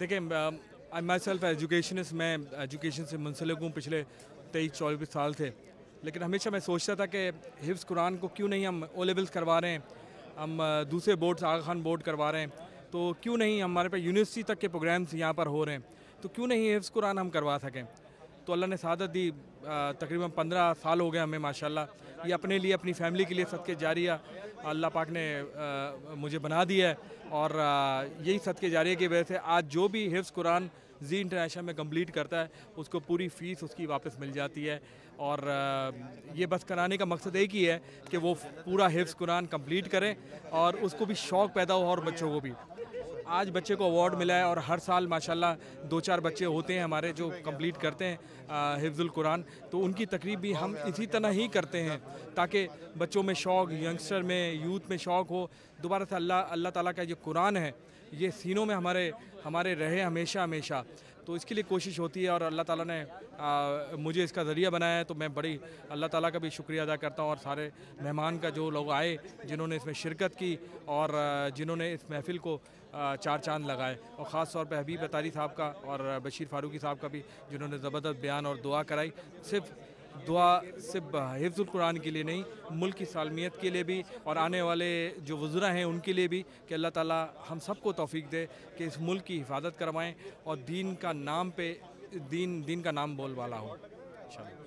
देखिए I myself educationist मैं education से मुंसलिक हूँ पिछले तेईस चौबीस साल से लेकिन हमेशा मैं सोचता था कि हिफ्स कुरान को क्यों नहीं हम ओ लेवल्स करवा रहे हैं हम दूसरे बोर्ड्स आगा खान बोर्ड करवा रहे हैं तो क्यों नहीं हमारे पास यूनिवर्सिटी तक के प्रोग्राम्स यहाँ पर हो रहे हैं तो क्यों नहीं हिफ्स कुरान हम करवा सकें तो अल्लाह ने शहादत दी तकरीबन पंद्रह साल हो गए हमें माशाल्लाह ये अपने लिए अपनी फैमिली के लिए सदके जारिया अल्लाह पाक ने आ, मुझे बना दिया है और आ, यही के जारिया की वजह से आज जो भी हिफ्स कुरान जी इंटरनेशनल में कंप्लीट करता है उसको पूरी फ़ीस उसकी वापस मिल जाती है और ये बस कराने का मकसद एक ही है कि वो पूरा हिफ्स कुरान कंप्लीट करें और उसको भी शौक़ पैदा हो और बच्चों को भी आज बच्चे को अवार्ड मिला है और हर साल माशाल्लाह दो चार बच्चे होते हैं हमारे जो कंप्लीट करते हैं हिफ्जुल कुरान तो उनकी तकरीब भी हम इसी तरह ही करते हैं ताकि बच्चों में शौक़ यंगस्टर में यूथ में शौक़ हो दोबारा से अल्लाह अल्लाह ताला का जो कुरान है ये सीनों में हमारे हमारे रहे हमेशा हमेशा तो इसके लिए कोशिश होती है और अल्लाह ताला ने आ, मुझे इसका ज़रिया बनाया है तो मैं बड़ी अल्लाह ताला का भी शुक्रिया अदा करता हूँ और सारे मेहमान का जो लोग आए जिन्होंने इसमें शिरकत की और जिन्होंने इस महफिल को चार चांद लगाए और ख़ास तौर पर हबीब अतारी साहब का और बशीर फारूकी साहब का भी जिन्होंने ज़बरदस्त बयान और दुआ कराई सिर्फ दुआ सिर्फ कुरान के लिए नहीं मुल्क की सालमियत के लिए भी और आने वाले जो वज़रा हैं उनके लिए भी कि अल्लाह ताला हम सबको तोफ़ी दे कि इस मुल्क की हिफाजत करवाएँ और दीन का नाम पे दीन दीन का नाम बोल वाला हो इंशाल्लाह